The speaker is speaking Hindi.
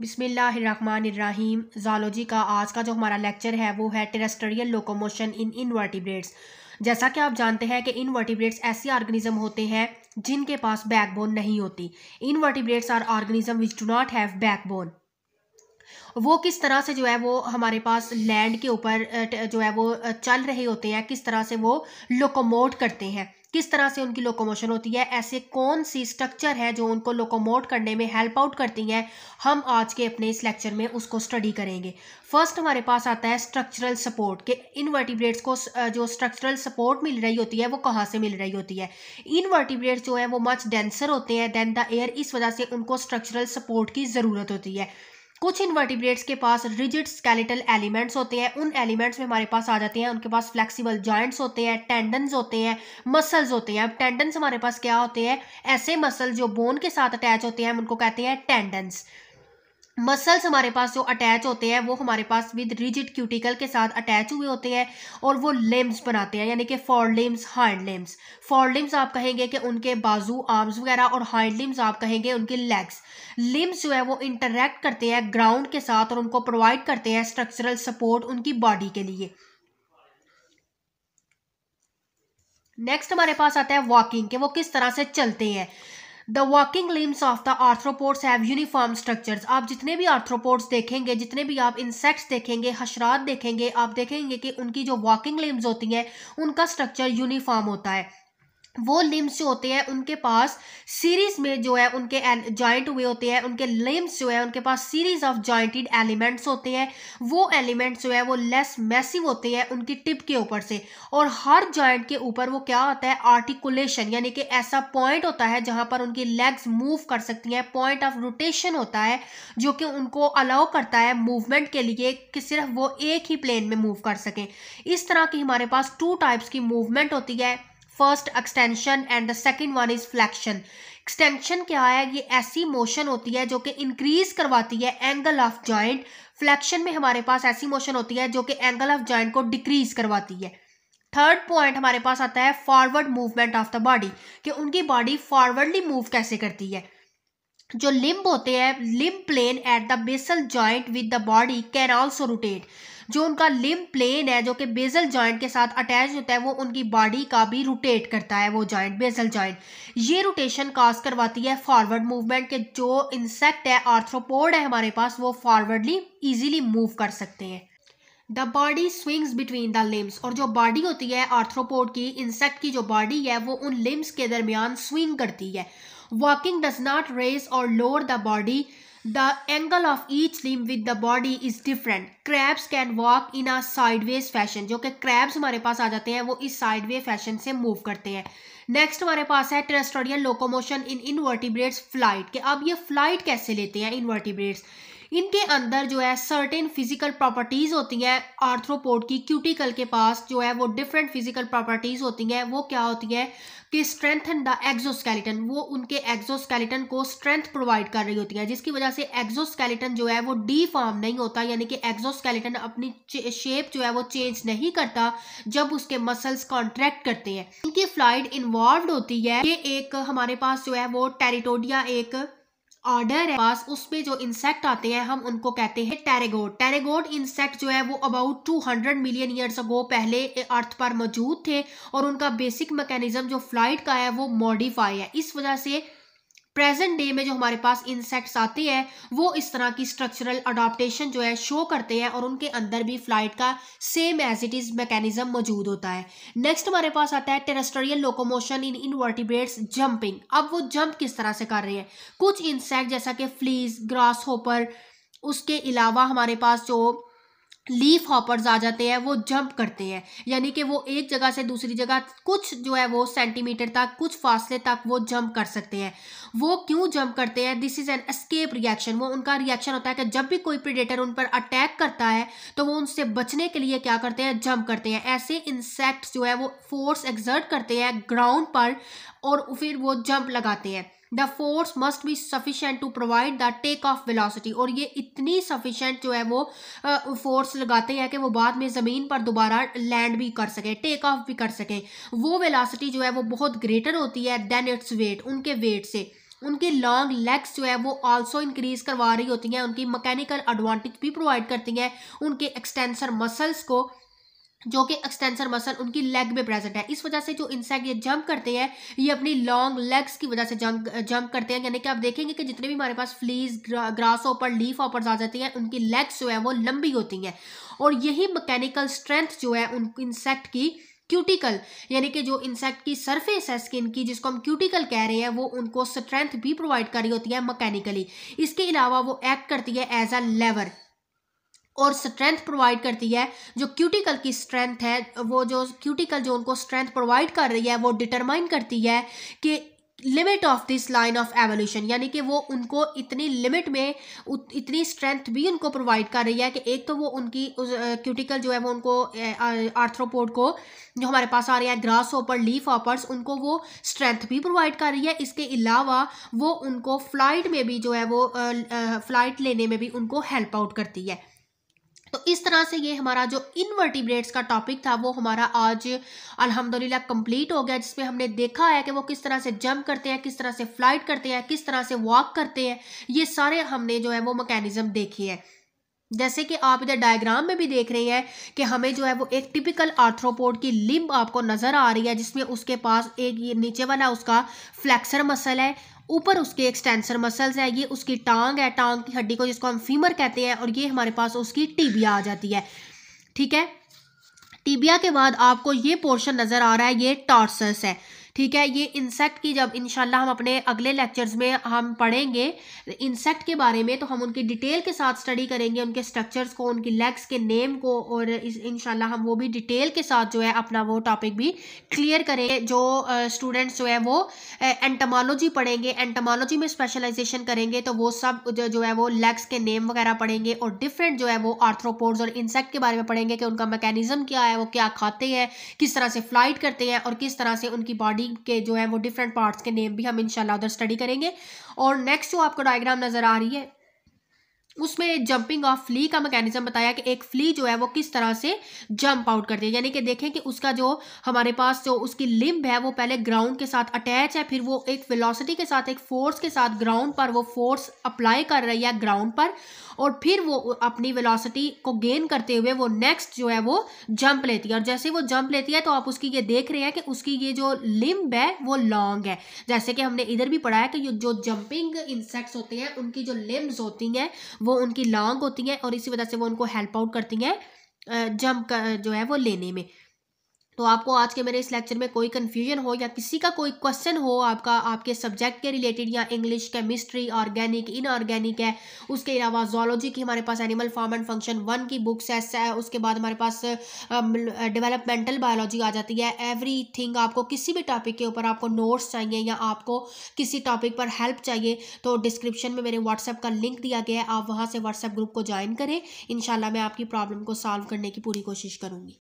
बिसमीम जालोजी का आज का जो हमारा लेक्चर है वो है टेरेस्ट्रियल लोकोमोशन इन इनवर्टिब्रेट्स जैसा कि आप जानते हैं कि इनवर्टिब्रेट्स ऐसे ऑर्गेनिज्म होते हैं जिनके पास बैकबोन नहीं होती invertebrates are organisms which do not have backbone वो किस तरह से जो है वो हमारे पास लैंड के ऊपर जो है वो चल रहे होते हैं किस तरह से वो लोकोमोट करते हैं किस तरह से उनकी लोकोमोशन होती है ऐसे कौन सी स्ट्रक्चर है जो उनको लोकोमोट करने में हेल्प आउट करती हैं हम आज के अपने इस लेक्चर में उसको स्टडी करेंगे फर्स्ट हमारे पास आता है स्ट्रक्चरल सपोर्ट के इनवर्टिब्रेट्स को जो स्ट्रक्चरल सपोर्ट मिल रही होती है वो कहाँ से मिल रही होती है इनवर्टिब्रेट्स जो है वो मच डेंसर होते हैं देन द एयर इस वजह से उनको स्ट्रक्चरल सपोर्ट की ज़रूरत होती है कुछ इन्वर्टिब्रेट्स के पास रिजिड स्केलेटल एलिमेंट्स होते हैं उन एलिमेंट्स में हमारे पास आ जाते हैं उनके पास फ्लेक्सिबल जॉइंट्स होते हैं टेंडन्स होते हैं मसल्स होते हैं अब टेंडन्स हमारे पास क्या होते हैं ऐसे मसल जो बोन के साथ अटैच होते हैं उनको कहते हैं टेंडन्स मसल्स हमारे पास जो अटैच होते हैं वो हमारे पास विद रिजिड क्यूटिकल के साथ अटैच हुए होते हैं और वो लिम्स बनाते हैं यानी कि fore limbs hind limbs fore limbs आप कहेंगे कि उनके बाजू आर्म्स वगैरह और हाइड लिम्स आप कहेंगे उनके लेग्स लिम्स जो है वो इंटरेक्ट करते हैं ग्राउंड के साथ और उनको प्रोवाइड करते हैं स्ट्रक्चरल सपोर्ट उनकी बॉडी के लिए नेक्स्ट हमारे पास आता है वॉकिंग के वो किस तरह से चलते हैं the walking limbs of the arthropods have uniform structures आप जितने भी आर्थ्रोपोड्स देखेंगे जितने भी आप इंसेक्ट्स देखेंगे हशरात देखेंगे आप देखेंगे कि उनकी जो वॉकिंग लिम्स होती हैं उनका स्ट्रक्चर यूनिफॉर्म होता है वो लिम्स जो होते हैं उनके पास सीरीज में जो है उनके जॉइंट हुए होते हैं उनके लिम्स जो है उनके पास सीरीज ऑफ जॉइंटेड एलिमेंट्स होते हैं वो एलिमेंट्स जो है वो लेस मैसिव होते हैं उनकी टिप के ऊपर से और हर जॉइंट के ऊपर वो क्या होता है आर्टिकुलेशन यानी कि ऐसा पॉइंट होता है जहाँ पर उनकी लेग्स मूव कर सकती हैं पॉइंट ऑफ रोटेशन होता है जो कि उनको अलाउ करता है मूवमेंट के लिए कि सिर्फ वो एक ही प्लेन में मूव कर सकें इस तरह की हमारे पास टू टाइप्स की मूवमेंट होती है first extension and the second one is flexion extension क्या है ये ऐसी मोशन होती है जो कि इंक्रीज करवाती है एंगल ऑफ जॉइंट फ्लैक्शन में हमारे पास ऐसी मोशन होती है जो कि एंगल ऑफ जॉइंट को डिक्रीज करवाती है थर्ड पॉइंट हमारे पास आता है forward movement of the body कि उनकी बॉडी फॉरवर्डली मूव कैसे करती है जो लिम्ब होते हैं limb plane at the basal joint with the body can also rotate जो उनका लिम्ब प्लेन है जो कि बेजल जॉइंट के साथ अटैच होता है वो उनकी बॉडी का भी रोटेट करता है वो जॉइंट बेजल जॉइंट ये रोटेशन काज करवाती है फॉरवर्ड मूवमेंट के जो इंसेक्ट है आर्थ्रोपोड है हमारे पास वो फॉरवर्डली ईजिली मूव कर सकते हैं the body swings between the limbs और जो बॉडी होती है आर्थ्रोपोड की इंसेक्ट की जो बॉडी है वो उन लिम्स के दरमियान स्विंग करती है वॉकिंग डज नॉट रेस और lower the body angle of each limb with the body is different crabs can walk in a sideways fashion जो कि क्रैब्स हमारे पास आ जाते हैं वो इस वे फैशन से मूव करते हैं नेक्स्ट हमारे पास है terrestrial locomotion in invertebrates flight के अब ये फ्लाइट कैसे लेते हैं इनवर्टिब्रेट्स इनके अंदर जो है सर्टेन फिजिकल प्रॉपर्टीज होती हैं आर्थ्रोपोड की क्यूटिकल के पास जो है वो डिफरेंट फिजिकल प्रॉपर्टीज होती हैं वो क्या होती है कि स्ट्रेंथन द एक्जोस्केलेटन वो उनके एक्जोस्केलेटन को स्ट्रेंथ प्रोवाइड कर रही होती है जिसकी वजह से एक्जोस्केलेटन जो है वो डीफॉर्म नहीं होता यानी कि एक्जोस्केलेटन अपनी शेप जो है वो चेंज नहीं करता जब उसके मसल्स कॉन्ट्रैक्ट करते हैं इनकी फ्लाइट इन्वॉल्व होती है ये एक हमारे पास जो है वो टेरिटोडिया एक ऑर्डर है पास उसमें जो इंसेक्ट आते हैं हम उनको कहते हैं टेरेगोड टेरेगोड इंसेक्ट जो है वो अबाउट 200 मिलियन ईयर्स अगो पहले अर्थ पर मौजूद थे और उनका बेसिक मैकेनिज्म जो फ्लाइट का है वो मॉडिफाई है इस वजह से प्रेजेंट डे में जो हमारे पास इंसेक्ट्स आते हैं वो इस तरह की स्ट्रक्चरल अडोप्टेशन जो है शो करते हैं और उनके अंदर भी फ्लाइट का same as it is mechanism मौजूद होता है नेक्स्ट हमारे पास आता है terrestrial locomotion in invertebrates jumping अब वो जंप किस तरह से कर रहे हैं कुछ इंसेक्ट जैसा कि फ्लीज ग्रास होपर उसके अलावा हमारे पास जो लीफ हॉपर्स आ जाते हैं वो जंप करते हैं यानी कि वो एक जगह से दूसरी जगह कुछ जो है वो सेंटीमीटर तक कुछ फासले तक वो जंप कर सकते हैं वो क्यों जंप करते हैं this is an escape reaction वो उनका रिएक्शन होता है कि जब भी कोई प्रिडेटर उन पर अटैक करता है तो वो उनसे बचने के लिए क्या करते हैं जंप करते हैं ऐसे इंसेक्ट्स जो है वो फोर्स एग्जर्ट करते हैं ग्राउंड पर और फिर वो जंप लगाते हैं the force must be sufficient to provide the take off velocity और ये इतनी सफिशेंट जो है वो फोर्स लगाते हैं कि वो बाद में ज़मीन पर दोबारा लैंड भी कर सकें टेक ऑफ भी कर सकें वो वेलासिटी जो है वो बहुत ग्रेटर होती है देन इट्स वेट उनके वेट से उनकी लॉन्ग लेग्स जो है वो आल्सो इंक्रीज करवा रही होती हैं उनकी मैकेनिकल एडवांटेज भी प्रोवाइड करती हैं उनके एक्सटेंसर मसल्स को जो कि एक्सटेंसर मसल उनकी लेग में प्रेजेंट है इस वजह से जो इंसेक्ट ये जंप करते हैं ये अपनी लॉन्ग लेग्स की वजह से जंप जंप करते हैं यानी कि आप देखेंगे कि जितने भी हमारे पास फ्लीज ग्रा, ग्रास ओपर लीफ ऑपर आ जाती हैं उनकी लेग्स जो है वो लंबी होती हैं और यही मैकेनिकल स्ट्रेंथ जो है उन इंसेक्ट की क्यूटिकल यानी कि जो इंसेक्ट की सरफेस है स्किन की जिसको हम क्यूटिकल कह रहे हैं वो उनको स्ट्रेंथ भी प्रोवाइड कर रही होती है मैकेनिकली इसके अलावा वो एक्ट करती है एज अ लेवर और स्ट्रेंथ प्रोवाइड करती है जो क्यूटिकल की स्ट्रेंथ है वो जो क्यूटिकल जो उनको स्ट्रेंथ प्रोवाइड कर रही है वो डिटरमाइन करती है कि limit of this line of evolution यानी कि वो उनको इतनी लिमिट में इतनी स्ट्रेंथ भी उनको प्रोवाइड कर रही है कि एक तो वो उनकी क्यूटिकल जो है वो उनको आर्थ्रोपोड को जो हमारे पास आ रहे हैं ग्रास ऑपर लीफ ऑपर्स उनको वो स्ट्रेंथ भी प्रोवाइड कर रही है इसके अलावा वो उनको फ्लाइट में भी जो है वो फ्लाइट लेने में भी उनको हेल्प आउट करती है तो इस तरह से ये हमारा जो इनवर्टिब्रेट्स का टॉपिक था वो हमारा आज अल्हम्दुलिल्लाह कंप्लीट हो गया जिसमें हमने देखा है कि वो किस तरह से जंप करते हैं किस तरह से फ्लाइट करते हैं किस तरह से वॉक करते हैं ये सारे हमने जो है वो मैकेनिज़्म देखी है जैसे कि आप इधर डायग्राम में भी देख रहे हैं कि हमें जो है वो एक टिपिकल आर्थ्रोपोड की लिम्ब आपको नज़र आ रही है जिसमें उसके पास एक ये नीचे वाला उसका फ्लैक्सर मसल है ऊपर उसके एक्सटेंसर मसल्स है ये उसकी टांग है टांग की हड्डी को जिसको हम फीमर कहते हैं और ये हमारे पास उसकी टीबिया आ जाती है ठीक है टीबिया के बाद आपको ये पोर्शन नज़र आ रहा है ये टॉर्सस है ठीक है ये इंसेक्ट की जब इंशाल्लाह हम अपने अगले लेक्चर्स में हम पढ़ेंगे इंसेक्ट के बारे में तो हम उनकी डिटेल के साथ स्टडी करेंगे उनके स्ट्रक्चर्स को उनकी लेग्स के नेम को और इनशाला हम वो भी डिटेल के साथ जो है अपना वो टॉपिक भी क्लियर करेंगे जो स्टूडेंट्स जो है वो एंटमालॉजी पढ़ेंगे एंटमालॉजी में स्पेशलाइजेशन करेंगे तो वो सब जो जो है वो लेग्स के नेम वगैरह पढ़ेंगे और डिफरेंट जो है वो आर्थ्रोपोड्स और इंसेक्ट के बारे में पढ़ेंगे कि उनका मैकेनिज्म क्या है वो क्या खाते हैं किस तरह से फ्लाइट करते हैं और किस तरह से उनकी बॉडी बॉडी के जो है वो डिफरेंट पार्ट्स के नेम भी हम इंशाल्लाह उधर स्टडी करेंगे और नेक्स्ट जो आपको डायग्राम नज़र आ रही है उसमें जंपिंग ऑफ फ्ली का मैकेनिज्म बताया कि एक फ्ली जो है वो किस तरह से जंप आउट करती है यानी कि देखें कि उसका जो हमारे पास जो उसकी लिम्ब है वो पहले ग्राउंड के साथ अटैच है फिर वो एक वेलोसिटी के साथ एक फोर्स के साथ ग्राउंड पर वो फोर्स अप्लाई कर रही है ग्राउंड पर और फिर वो अपनी वेलोसिटी को गेन करते हुए वो नेक्स्ट जो है वो जंप लेती है और जैसे वो जंप लेती है तो आप उसकी ये देख रहे हैं कि उसकी ये जो लिम्ब है वो लॉन्ग है जैसे कि हमने इधर भी पढ़ा है कि जो जंपिंग इंसेक्ट्स होते हैं उनकी जो लिम्ब्स होती हैं वो उनकी लॉन्ग होती हैं और इसी वजह से वो उनको हेल्प आउट करती हैं जंप जो है वो लेने में तो आपको आज के मेरे इस लेक्चर में कोई कन्फ्यूजन हो या किसी का कोई क्वेश्चन हो आपका आपके सब्जेक्ट के रिलेटेड या इंग्लिश केमिस्ट्री ऑर्गेनिक इनऑर्गेनिक है उसके अलावा जोलॉजी की हमारे पास animal form and function one की बुक्स है उसके बाद हमारे पास डेवलपमेंटल um, बायोलॉजी आ जाती है एवरी थिंग आपको किसी भी टॉपिक के ऊपर आपको नोट्स चाहिए या आपको किसी टॉपिक पर हेल्प चाहिए तो डिस्क्रिप्शन में मेरे व्हाट्सएप का लिंक दिया गया है आप वहाँ से व्हाट्सएप ग्रुप को ज्वाइन करें इन मैं आपकी प्रॉब्लम को सॉल्व करने की पूरी कोशिश करूँगी